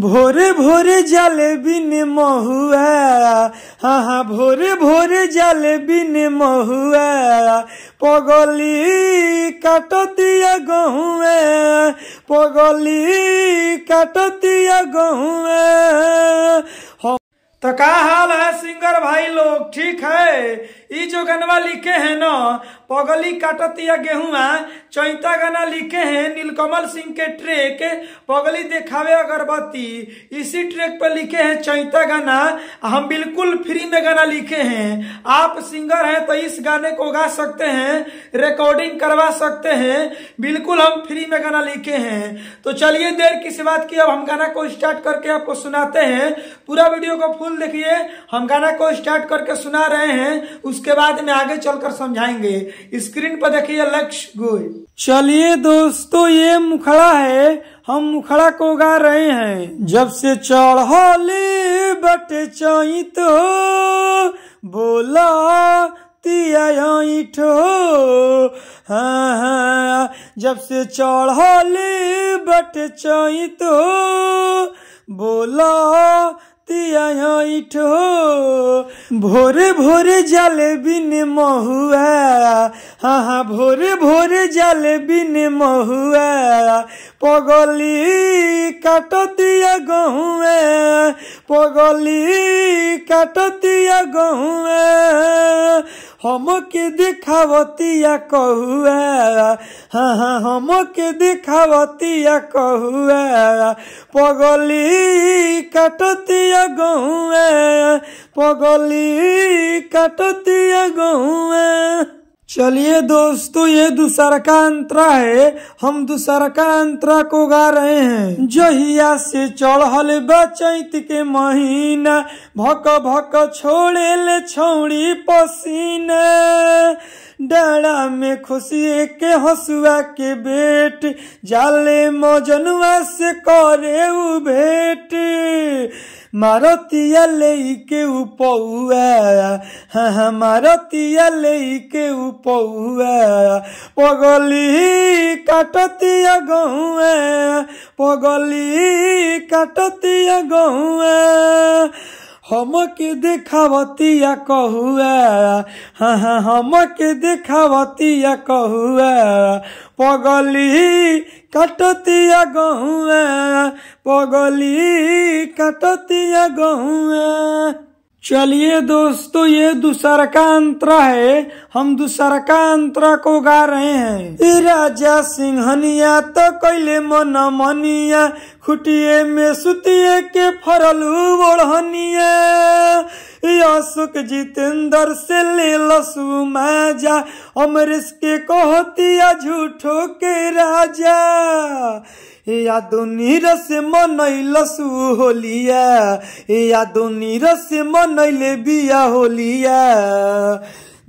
भोरे भोरे जले बिन महुआ हाँ हाँ भोरे भोरे जले बिन महुआ पगली काट दिया गहुआ पगली काट दिया गहुआ तो का हाल है सिंगर भाई लोग ठीक है जो गनवा लिखे है न पगली काटतिया गेहुआ चैता गाना लिखे है नीलकमल सिंह के ट्रैक पगली देखावे अगरबत्ती इसी ट्रैक पर लिखे है चैता गाना हम बिल्कुल फ्री में गाना लिखे हैं आप सिंगर हैं तो इस गाने को गा सकते हैं रिकॉर्डिंग करवा सकते हैं बिल्कुल हम फ्री में गाना लिखे हैं तो चलिए देर किसी बात की अब हम गाना को स्टार्ट करके आपको सुनाते हैं पूरा वीडियो को फुल देखिए हम गाना को स्टार्ट करके सुना रहे हैं उस उसके बाद में आगे चलकर समझाएंगे स्क्रीन पर देखिए लक्ष्य गोय चलिए दोस्तों ये मुखड़ा है हम मुखड़ा को गा रहे हैं जब से चढ़ले बट चैत हो बोला तिया हाँ, हाँ जब से चढ़ले बट चैत हो बोला पतिया भोरे भोरे जले बिन महुआ हाँ हाँ भोरे भोरे जले बिन महुआ पगली काटतिया गहुआ पगली काटतिया हम के देखावतिया कहुआ हाँ हाँ के देखावतिया कहुआ पगली काटतिया गहुए पगली है गहुए चलिए दोस्तों ये दूसरा का अंतरा है हम दूसरा का अंतरा को गा रहे हैं जहिया से चढ़ल बचत चैत के महीना भक भक छोड़े ले छौड़ी पसीना डरा में खुशी के हंसुआ के बेट जाले मौजनुआ से करे उ भेट मारतिया ले लेके उपौआ हाँ, हाँ मारतिया लेके उपौआ पगली काटतिया गहुआ पगली काटतिया गहुआ हम के देखावतिया कहुआ हाँ, हाँ हम के या कहुआ पगली या गहुआ पगली या गहुआ चलिए दोस्तों ये दूसरा का अंतरा है हम दूसरा का अंतरा को गा रहे हैं राजा सिंहनिया तो कैले मन मनिया खुटिए में सुतिए के फरल ओढ़निया या सुख जितेंद्र से ले लसु मैं जा अमरिस के कहती या झूठो के राजा या दुनी रस मनैलसु होलिया या दुनी रस मनैले बिया होलिया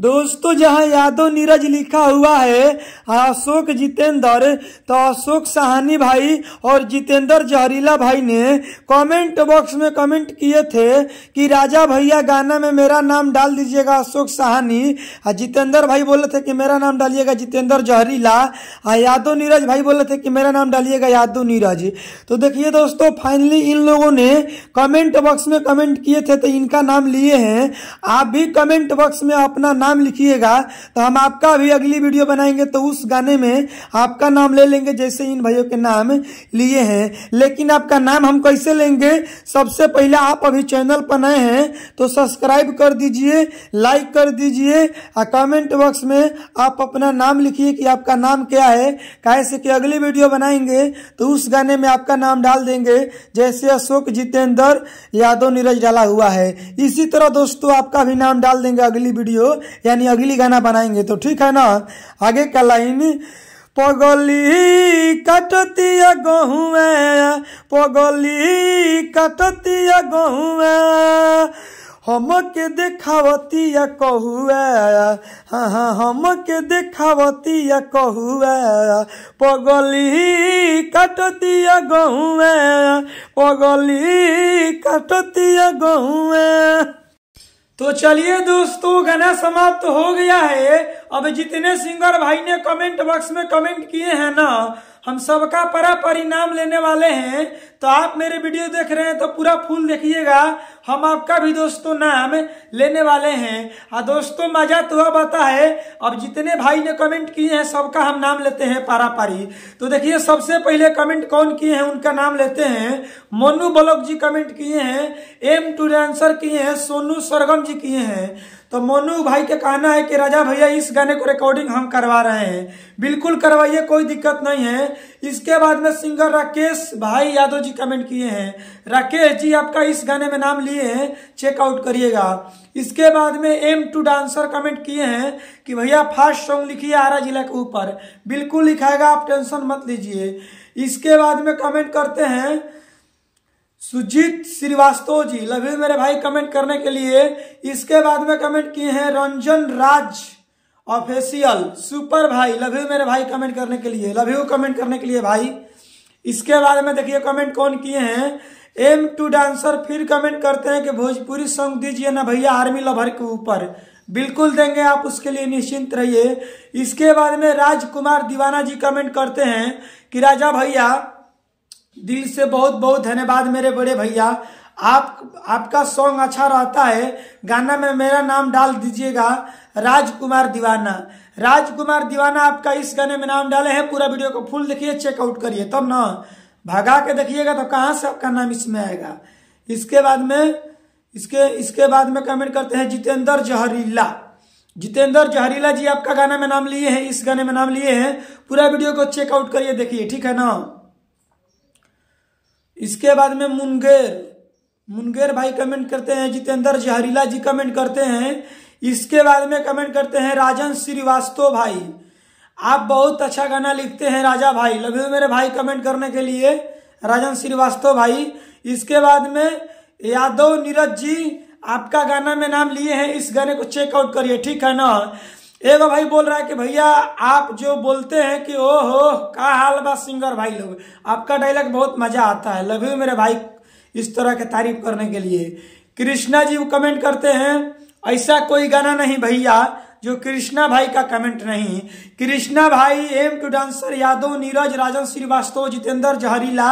दोस्तों जहां यादव नीरज लिखा हुआ है अशोक जितेंद्र तो अशोक सहानी भाई और जितेंद्र जहरीला भाई ने कमेंट बॉक्स में कमेंट किए थे कि राजा भैया गाना में मेरा नाम डाल दीजिएगा अशोक सहानी और जितेंद्र भाई बोले थे कि मेरा नाम डालिएगा जितेंद्र जहरीला और यादव नीरज भाई बोले थे कि मेरा नाम डालिएगा यादव नीरज तो देखिए दोस्तों फाइनली इन लोगों ने कमेंट बॉक्स में कमेंट किए थे तो इनका नाम लिए हैं आप भी कमेंट बॉक्स में अपना नाम लिखिएगा तो हम आपका भी अगली वीडियो बनाएंगे तो उस गाने में आपका नाम ले लेंगे जैसे इन भाइयों के नाम लिए हैं लेकिन आपका नाम हम कैसे लेंगे सबसे पहले आप अभी चैनल पर नए हैं तो सब्सक्राइब कर दीजिए लाइक कर दीजिए और कमेंट बॉक्स में आप अपना नाम लिखिए कि आपका नाम क्या है कैसे कि अगली वीडियो बनाएंगे तो उस गाने में आपका नाम डाल देंगे जैसे अशोक जितेंद्र यादव नीरज डाला हुआ है इसी तरह दोस्तों आपका भी नाम डाल देंगे अगली वीडियो यानी अगली गाना बनाएंगे तो ठीक है ना आगे का लाइन पगली कटती गहुए पगली कटती गहुए हमके या कहुआ हाँ हाँ देखावती या कहुआ पगली कटती गहुआ पगली कटतिया गहुआ तो चलिए दोस्तों गाना समाप्त हो गया है अब जितने सिंगर भाई ने कमेंट बॉक्स में कमेंट किए हैं ना हम सबका परा परिणाम लेने वाले हैं तो आप मेरे वीडियो देख रहे हैं तो पूरा फुल देखिएगा हम आपका भी दोस्तों नाम लेने वाले हैं और दोस्तों मजा तो अब आता है अब जितने भाई ने कमेंट किए हैं सबका हम नाम लेते हैं पारा पारी तो देखिए सबसे पहले कमेंट कौन किए हैं उनका नाम लेते हैं मोनू बलोक जी कमेंट किए हैं एम टू आंसर किए हैं सोनू सरगम जी किए हैं तो मोनू भाई के कहना है कि राजा भैया इस गाने को रिकॉर्डिंग हम करवा रहे हैं बिल्कुल करवाइए कोई दिक्कत नहीं है इसके बाद में सिंगर राकेश भाई यादव जी कमेंट किए हैं राकेश जी आपका इस गाने में नाम लिए हैं चेकआउट करिएगा इसके बाद में एम टू डांसर कमेंट किए हैं कि भैया फास्ट सॉन्ग लिखिए आरा जिला के ऊपर बिल्कुल लिखाएगा आप टेंशन मत लीजिए इसके बाद में कमेंट करते हैं सुजीत श्रीवास्तव जी लभी मेरे भाई कमेंट करने के लिए इसके बाद में कमेंट किए हैं रंजन राज ऑफिशियल सुपर भाई लभी मेरे भाई कमेंट करने के लिए लभी यू कमेंट करने के लिए भाई इसके बाद में देखिए कमेंट कौन किए हैं एम टू डांसर फिर कमेंट करते हैं कि भोजपुरी सॉन्ग दीजिए ना भैया आर्मी लवर के ऊपर बिल्कुल देंगे आप उसके लिए निश्चिंत रहिए इसके बाद में राजकुमार दीवाना जी कमेंट करते हैं कि राजा भैया दिल से बहुत बहुत धन्यवाद मेरे बड़े भैया आप आपका सॉन्ग अच्छा रहता है गाना में मेरा नाम डाल दीजिएगा राजकुमार दीवाना राजकुमार दीवाना आपका इस गाने में नाम डाले हैं पूरा वीडियो को फुल देखिए चेकआउट करिए तब तो ना भगा के देखिएगा तो कहाँ से आपका नाम इसमें आएगा इसके बाद में इसके इसके बाद में कमेंट करते हैं जितेंद्र जहरीला जितेंद्र जहरीला जी आपका गाना में नाम लिए हैं इस गाने में नाम लिए हैं पूरा वीडियो को चेकआउट करिए देखिए ठीक है ना इसके बाद में मुनगेर मुनगेर भाई कमेंट करते हैं जितेंद्र जहरीला जी कमेंट करते हैं इसके बाद में कमेंट करते हैं राजन श्रीवास्तव भाई आप बहुत अच्छा गाना लिखते हैं राजा भाई लगे मेरे भाई कमेंट करने के लिए राजन श्रीवास्तव भाई इसके बाद में यादव नीरज जी आपका गाना में नाम लिए हैं इस गाने को चेकआउट करिए ठीक है ना एगो भाई बोल रहा है कि भैया आप जो बोलते हैं कि ओ हो का हाल बा सिंगर भाई लोग आपका डायलॉग बहुत मजा आता है लगे मेरे भाई इस तरह के तारीफ करने के लिए कृष्णा जी कमेंट करते हैं ऐसा कोई गाना नहीं भैया जो कृष्णा भाई का कमेंट नहीं कृष्णा भाई M two dancer Yadav Neeraj Rajan Srivastava Jitendra जहरीला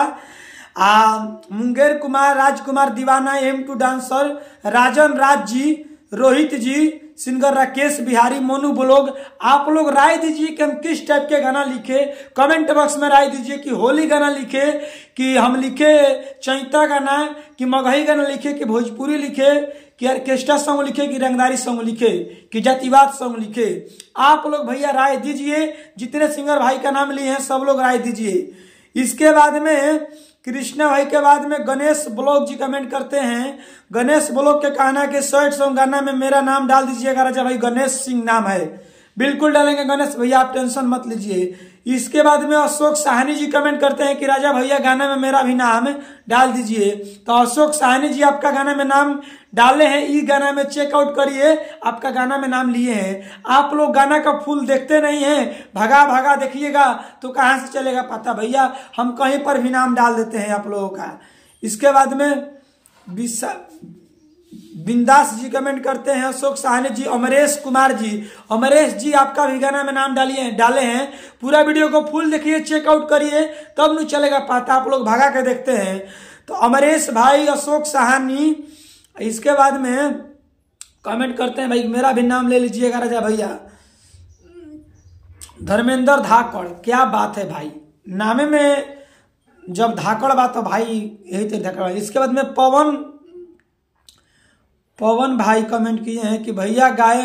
आ, मुंगेर कुमार राजकुमार दीवाना M two dancer Rajan Raj ji Rohit ji singer Rakesh Bihari Monu blog आप लोग राय दीजिए कि हम किस टाइप के गाना लिखे कमेंट बॉक्स में राय दीजिए कि होली गाना लिखे कि हम लिखे चैता गाना कि मगही गाना लिखे कि भोजपुरी लिखे कि ऑर्केस्ट्रा सॉन्ग लिखे कि रंगदारी सॉन्ग लिखे कि जातिवाद सॉन्ग लिखे आप लोग भैया राय दीजिए जितने सिंगर भाई का नाम लिए हैं सब लोग राय दीजिए इसके बाद में कृष्णा भाई के बाद में गणेश ब्लॉग जी कमेंट करते हैं गणेश ब्लॉग के कहना के शर्ट सॉन्ग गाना में मेरा नाम डाल दीजिएगा राजा भाई गणेश सिंह नाम है बिल्कुल डालेंगे गणेश भैया आप टेंशन मत लीजिए इसके बाद में अशोक साहनी जी कमेंट करते हैं कि राजा भैया गाना में मेरा भी नाम डाल दीजिए तो अशोक साहनी जी आपका गाना में नाम डाले हैं इस गाना में चेकआउट करिए आपका गाना में नाम लिए हैं आप लोग गाना का फूल देखते नहीं हैं भगा भगा देखिएगा तो कहाँ से चलेगा पता भैया हम कहीं पर भी नाम डाल देते हैं आप लोगों का इसके बाद में विशा बिंदास जी कमेंट करते हैं अशोक साहनी जी अमरेश कुमार जी अमरेश जी आपका भी गाना में नाम डालिए हैं डाले हैं पूरा वीडियो को फुल देखिए चेकआउट करिए तब न चलेगा पाता आप लोग भागा के देखते हैं तो अमरेश भाई अशोक सहानी इसके बाद में कमेंट करते हैं भाई मेरा भी नाम ले लीजिएगा राजा भैया धर्मेंद्र धाकड़ क्या बात है भाई नामे में जब धाकड़ बात तो भाई यही तो धाकड़ इसके बाद में पवन पवन भाई कमेंट किए हैं कि भैया गाए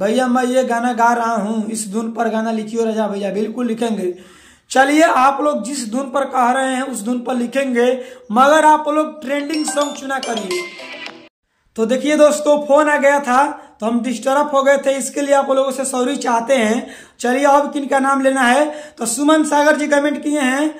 भैया मैं ये गाना गा रहा हूँ इस धुन पर गाना लिखियो राजा भैया बिल्कुल लिखेंगे चलिए आप लोग जिस धुन पर कह रहे हैं उस धुन पर लिखेंगे मगर आप लोग ट्रेंडिंग सॉन्ग चुना करिए तो देखिए दोस्तों फोन आ गया था तो हम डिस्टर्ब हो गए थे इसके लिए आप लोगों से सॉरी चाहते हैं चलिए अब किन का नाम लेना है तो सुमन सागर जी कमेंट किए हैं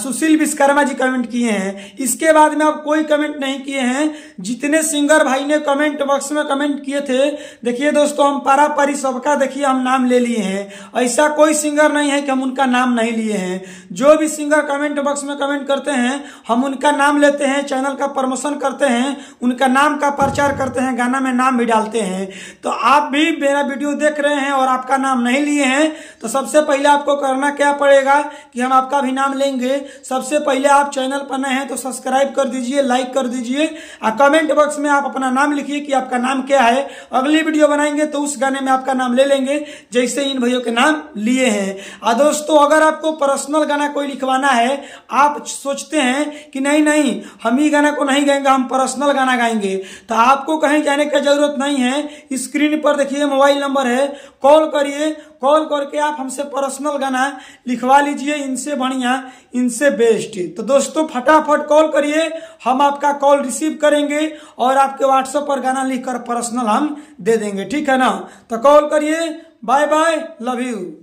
सुशील विश्वकर्मा जी कमेंट किए हैं इसके बाद में अब कोई कमेंट नहीं किए हैं जितने सिंगर भाई ने कमेंट बॉक्स में कमेंट किए थे देखिए दोस्तों हम पारा पारी सबका देखिए हम नाम ले लिए हैं ऐसा कोई सिंगर नहीं है कि हम उनका नाम नहीं लिए हैं जो भी सिंगर कमेंट बॉक्स में कमेंट करते हैं हम उनका नाम लेते हैं चैनल का प्रमोशन करते हैं उनका नाम का प्रचार करते हैं गाना में नाम भी डालते हैं तो आप भी मेरा वीडियो देख रहे हैं और आपका नाम नहीं नहीं लिए हैं तो सबसे पहले आपको करना क्या पड़ेगा कि हम आपका भी नाम लेंगे सबसे पहले आप चैनल पर नए हैं तो सब्सक्राइब कर दीजिए लाइक कर दीजिए और कमेंट बॉक्स में आप अपना नाम लिखिए कि आपका नाम क्या है अगली वीडियो बनाएंगे तो उस गाने में आपका नाम ले लेंगे जैसे इन भाइयों के नाम लिए हैं और दोस्तों अगर आपको पर्सनल गाना कोई लिखवाना है आप सोचते हैं कि नहीं नहीं हम ही गाना को नहीं गाएंगे हम पर्सनल गाना गाएंगे तो आपको कहीं जाने की जरूरत नहीं है स्क्रीन पर देखिए मोबाइल नंबर है कॉल करिए कॉल करके आप हमसे पर्सनल गाना लिखवा लीजिए इनसे बढ़िया इनसे बेस्ट तो दोस्तों फटाफट कॉल करिए हम आपका कॉल रिसीव करेंगे और आपके व्हाट्सएप पर गाना लिखकर पर्सनल हम दे देंगे ठीक है ना तो कॉल करिए बाय बाय लव यू